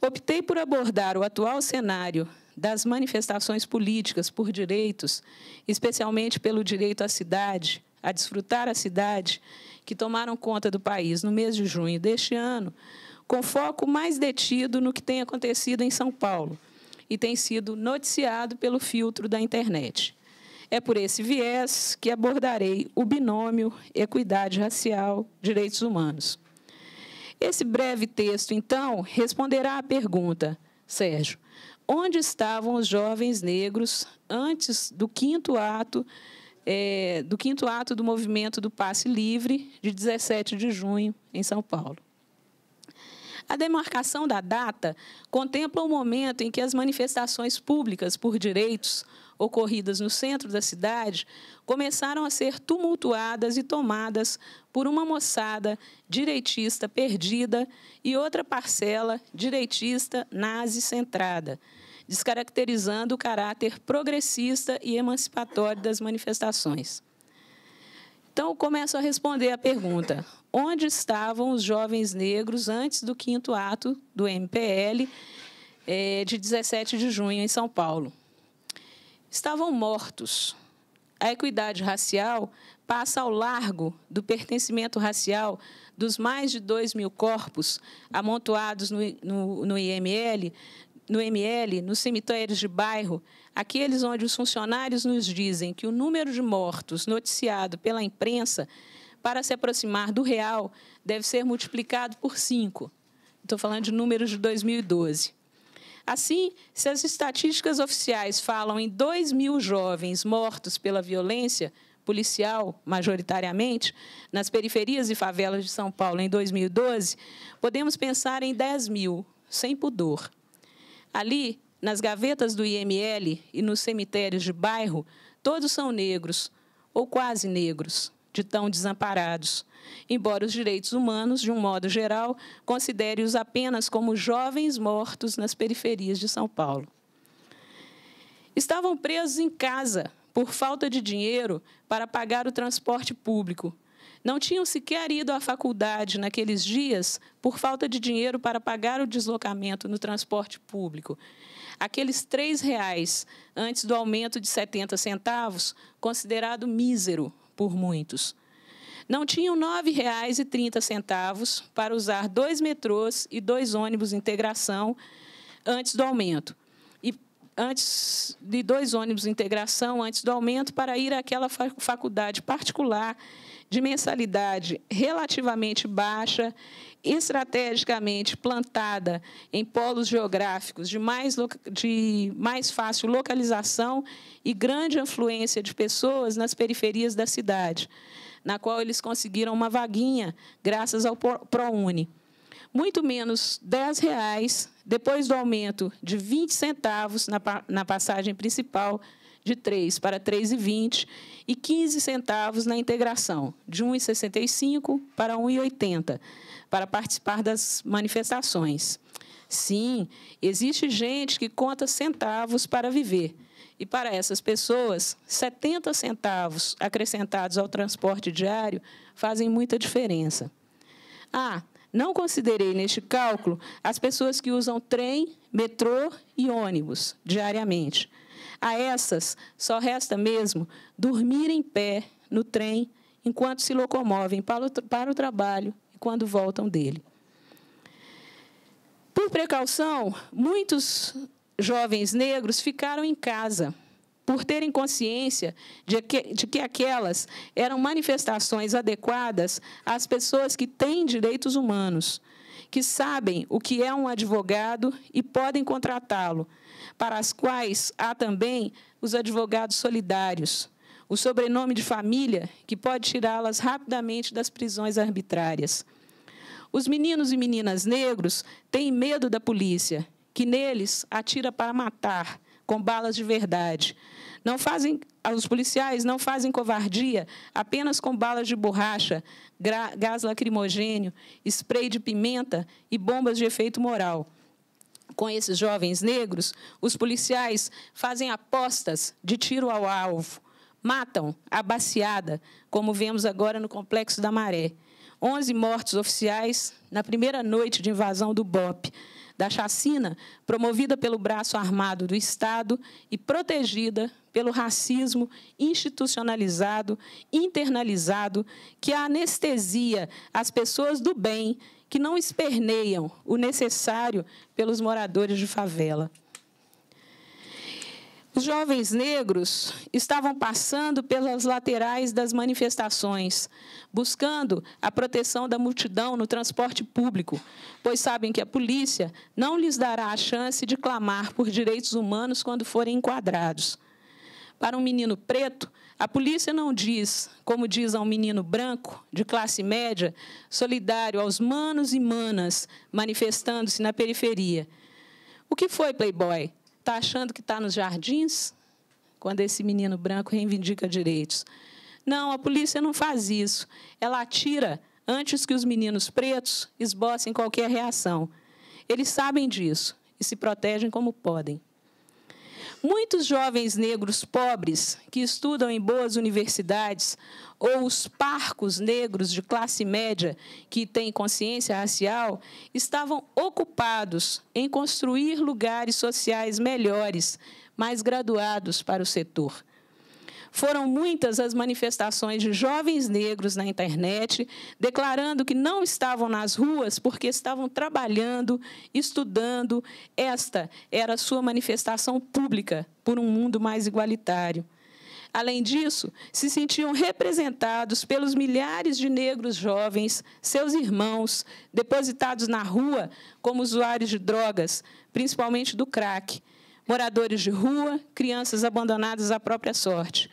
Optei por abordar o atual cenário das manifestações políticas por direitos, especialmente pelo direito à cidade, a desfrutar a cidade, que tomaram conta do país no mês de junho deste ano, com foco mais detido no que tem acontecido em São Paulo e tem sido noticiado pelo filtro da internet. É por esse viés que abordarei o binômio equidade racial-direitos humanos. Esse breve texto, então, responderá à pergunta, Sérgio, onde estavam os jovens negros antes do quinto ato é, do quinto ato do movimento do passe livre de 17 de junho em São Paulo. A demarcação da data contempla o momento em que as manifestações públicas por direitos ocorridas no centro da cidade começaram a ser tumultuadas e tomadas por uma moçada direitista perdida e outra parcela direitista nazi-centrada, descaracterizando o caráter progressista e emancipatório das manifestações. Então, começo a responder a pergunta: onde estavam os jovens negros antes do quinto ato do MPL é, eh, de 17 de junho em São Paulo? Estavam mortos. A equidade racial passa ao largo do pertencimento racial dos mais de 2 mil corpos amontoados no, no, no IML, no ML, nos cemitérios de bairro, aqueles onde os funcionários nos dizem que o número de mortos noticiado pela imprensa para se aproximar do real deve ser multiplicado por cinco. Estou falando de números de 2012. Assim, se as estatísticas oficiais falam em 2 mil jovens mortos pela violência policial, majoritariamente, nas periferias e favelas de São Paulo em 2012, podemos pensar em 10 mil, sem pudor. Ali, nas gavetas do IML e nos cemitérios de bairro, todos são negros, ou quase negros, de tão desamparados. Embora os direitos humanos, de um modo geral, considere-os apenas como jovens mortos nas periferias de São Paulo. Estavam presos em casa por falta de dinheiro para pagar o transporte público não tinham sequer ido à faculdade naqueles dias por falta de dinheiro para pagar o deslocamento no transporte público. Aqueles R$ reais antes do aumento de 70 centavos, considerado mísero por muitos. Não tinham R$ centavos para usar dois metrôs e dois ônibus integração antes do aumento antes de dois ônibus de integração antes do aumento para ir àquela faculdade particular de mensalidade relativamente baixa, estrategicamente plantada em polos geográficos de mais, de mais fácil localização e grande influência de pessoas nas periferias da cidade, na qual eles conseguiram uma vaguinha graças ao ProUni. Muito menos R$ reais depois do aumento de 20 centavos na, na passagem principal de 3 para 3,20 e 15 centavos na integração, de 1,65 para 1,80, para participar das manifestações. Sim, existe gente que conta centavos para viver. E para essas pessoas, 70 centavos acrescentados ao transporte diário fazem muita diferença. Ah, não considerei neste cálculo as pessoas que usam trem, metrô e ônibus diariamente. A essas só resta mesmo dormir em pé no trem enquanto se locomovem para o, para o trabalho e quando voltam dele. Por precaução, muitos jovens negros ficaram em casa por terem consciência de que, de que, aquelas eram manifestações adequadas às pessoas que têm direitos humanos, que sabem o que é um advogado e podem contratá-lo, para as quais há também os advogados solidários, o sobrenome de família que pode tirá-las rapidamente das prisões arbitrárias. Os meninos e meninas negros têm medo da polícia, que neles atira para matar com balas de verdade. Não fazem, os policiais não fazem covardia apenas com balas de borracha, gás lacrimogênio, spray de pimenta e bombas de efeito moral. Com esses jovens negros, os policiais fazem apostas de tiro ao alvo, matam a baciada, como vemos agora no Complexo da Maré. 11 mortos oficiais na primeira noite de invasão do BOP da chacina promovida pelo braço armado do Estado e protegida pelo racismo institucionalizado, internalizado, que anestesia as pessoas do bem que não esperneiam o necessário pelos moradores de favela. Os jovens negros estavam passando pelas laterais das manifestações, buscando a proteção da multidão no transporte público, pois sabem que a polícia não lhes dará a chance de clamar por direitos humanos quando forem enquadrados. Para um menino preto, a polícia não diz, como diz a um menino branco, de classe média, solidário aos manos e manas manifestando-se na periferia. O que foi Playboy? Está achando que está nos jardins? Quando esse menino branco reivindica direitos. Não, a polícia não faz isso. Ela atira antes que os meninos pretos esbocem qualquer reação. Eles sabem disso e se protegem como podem. Muitos jovens negros pobres que estudam em boas universidades ou os parcos negros de classe média que têm consciência racial estavam ocupados em construir lugares sociais melhores, mais graduados para o setor. Foram muitas as manifestações de jovens negros na internet, declarando que não estavam nas ruas porque estavam trabalhando, estudando. Esta era a sua manifestação pública por um mundo mais igualitário. Além disso, se sentiam representados pelos milhares de negros jovens, seus irmãos, depositados na rua como usuários de drogas, principalmente do crack, moradores de rua, crianças abandonadas à própria sorte.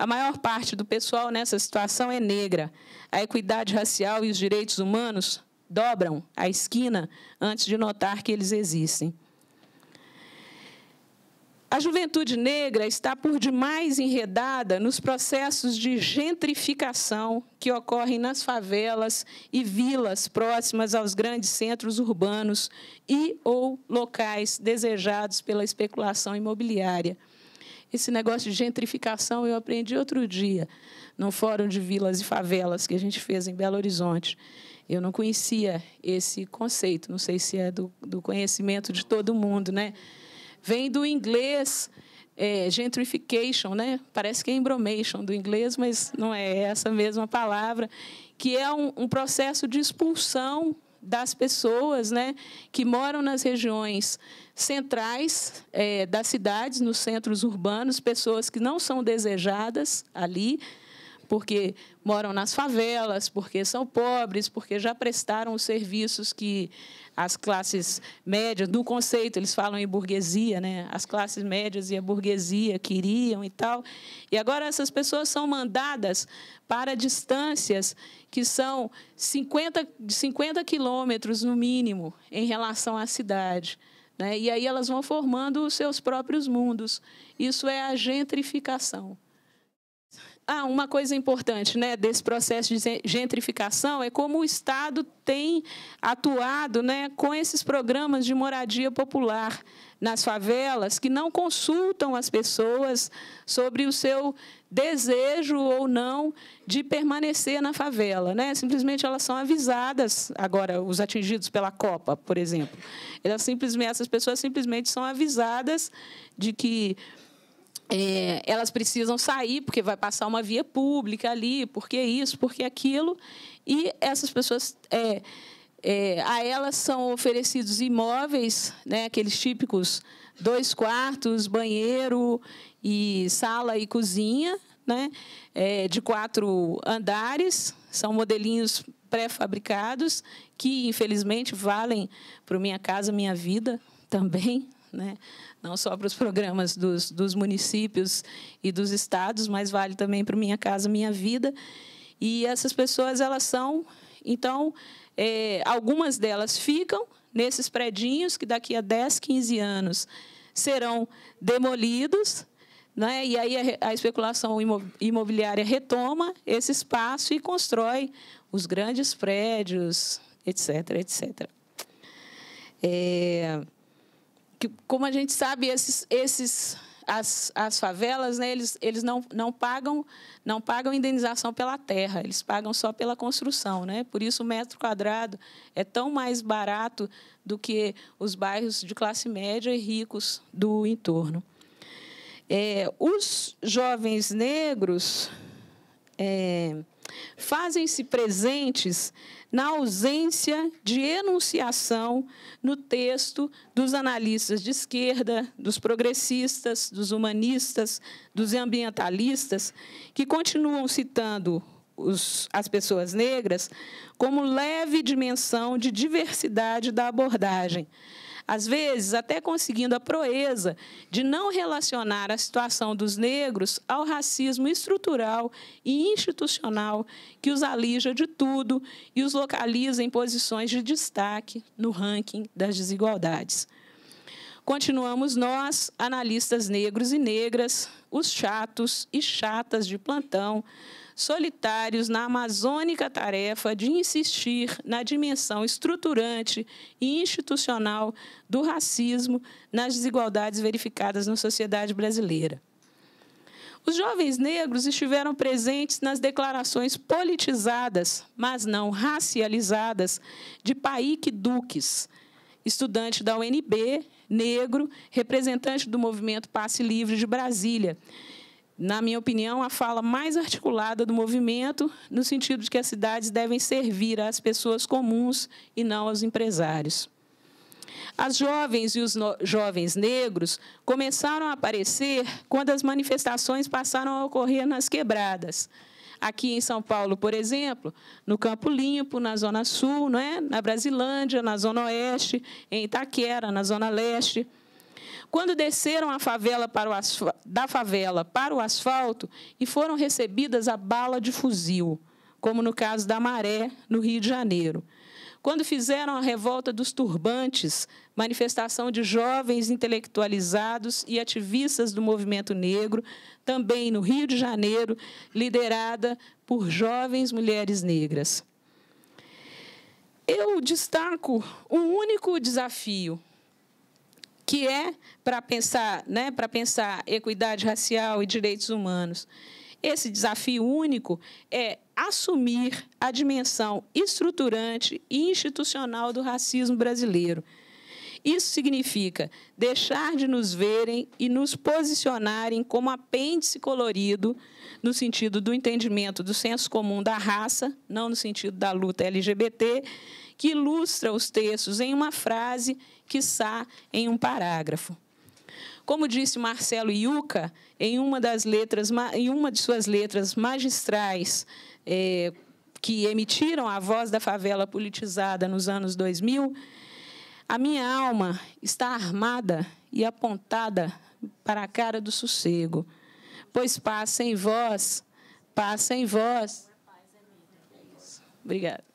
A maior parte do pessoal nessa situação é negra. A equidade racial e os direitos humanos dobram a esquina antes de notar que eles existem. A juventude negra está por demais enredada nos processos de gentrificação que ocorrem nas favelas e vilas próximas aos grandes centros urbanos e ou locais desejados pela especulação imobiliária. Esse negócio de gentrificação eu aprendi outro dia, num fórum de vilas e favelas que a gente fez em Belo Horizonte. Eu não conhecia esse conceito, não sei se é do, do conhecimento de todo mundo, né? Vem do inglês é, gentrification, né? Parece que é embromation do inglês, mas não é essa mesma palavra, que é um, um processo de expulsão das pessoas né, que moram nas regiões centrais é, das cidades, nos centros urbanos, pessoas que não são desejadas ali, porque moram nas favelas, porque são pobres, porque já prestaram os serviços que as classes médias, do conceito, eles falam em burguesia, né? as classes médias e a burguesia queriam e tal. E agora essas pessoas são mandadas para distâncias que são 50, 50 quilômetros, no mínimo, em relação à cidade. Né? E aí elas vão formando os seus próprios mundos. Isso é a gentrificação. Ah, uma coisa importante né, desse processo de gentrificação é como o Estado tem atuado né, com esses programas de moradia popular nas favelas, que não consultam as pessoas sobre o seu desejo ou não de permanecer na favela. Né? Simplesmente elas são avisadas, agora, os atingidos pela Copa, por exemplo. Elas simplesmente, essas pessoas simplesmente são avisadas de que é, elas precisam sair porque vai passar uma via pública ali, porque isso, porque aquilo, e essas pessoas é, é, a elas são oferecidos imóveis, né, aqueles típicos dois quartos, banheiro e sala e cozinha, né, é, de quatro andares, são modelinhos pré-fabricados que infelizmente valem para minha casa, minha vida também, né? não só para os programas dos, dos municípios e dos estados, mas vale também para Minha Casa Minha Vida. E essas pessoas, elas são, então, é, algumas delas ficam nesses predinhos que daqui a 10, 15 anos serão demolidos, né? e aí a, a especulação imobiliária retoma esse espaço e constrói os grandes prédios, etc, etc. É, que, como a gente sabe, esses, esses as, as favelas, né, eles, eles não, não pagam não pagam indenização pela terra, eles pagam só pela construção, né? Por isso o metro quadrado é tão mais barato do que os bairros de classe média e ricos do entorno. É, os jovens negros é, fazem-se presentes na ausência de enunciação no texto dos analistas de esquerda, dos progressistas, dos humanistas, dos ambientalistas, que continuam citando os, as pessoas negras como leve dimensão de diversidade da abordagem às vezes até conseguindo a proeza de não relacionar a situação dos negros ao racismo estrutural e institucional que os alija de tudo e os localiza em posições de destaque no ranking das desigualdades. Continuamos nós, analistas negros e negras, os chatos e chatas de plantão, solitários na amazônica tarefa de insistir na dimensão estruturante e institucional do racismo nas desigualdades verificadas na sociedade brasileira. Os jovens negros estiveram presentes nas declarações politizadas, mas não racializadas, de Paik Duques, estudante da UNB negro, representante do movimento Passe Livre de Brasília. Na minha opinião, a fala mais articulada do movimento, no sentido de que as cidades devem servir às pessoas comuns e não aos empresários. As jovens e os jovens negros começaram a aparecer quando as manifestações passaram a ocorrer nas quebradas aqui em São Paulo, por exemplo, no Campo Limpo, na Zona Sul, é? na Brasilândia, na Zona Oeste, em Itaquera, na Zona Leste. Quando desceram favela o da favela para o asfalto e foram recebidas a bala de fuzil, como no caso da Maré, no Rio de Janeiro. Quando fizeram a revolta dos turbantes, manifestação de jovens intelectualizados e ativistas do movimento negro, também no Rio de Janeiro, liderada por jovens mulheres negras. Eu destaco um único desafio, que é para pensar, né, para pensar equidade racial e direitos humanos esse desafio único é assumir a dimensão estruturante e institucional do racismo brasileiro. Isso significa deixar de nos verem e nos posicionarem como apêndice colorido, no sentido do entendimento do senso comum da raça, não no sentido da luta LGBT, que ilustra os textos em uma frase, que está em um parágrafo. Como disse Marcelo Iuca, em uma das letras, em uma de suas letras magistrais, é, que emitiram a voz da favela politizada nos anos 2000, a minha alma está armada e apontada para a cara do sossego, pois passa em vós, passa em vós. Obrigada.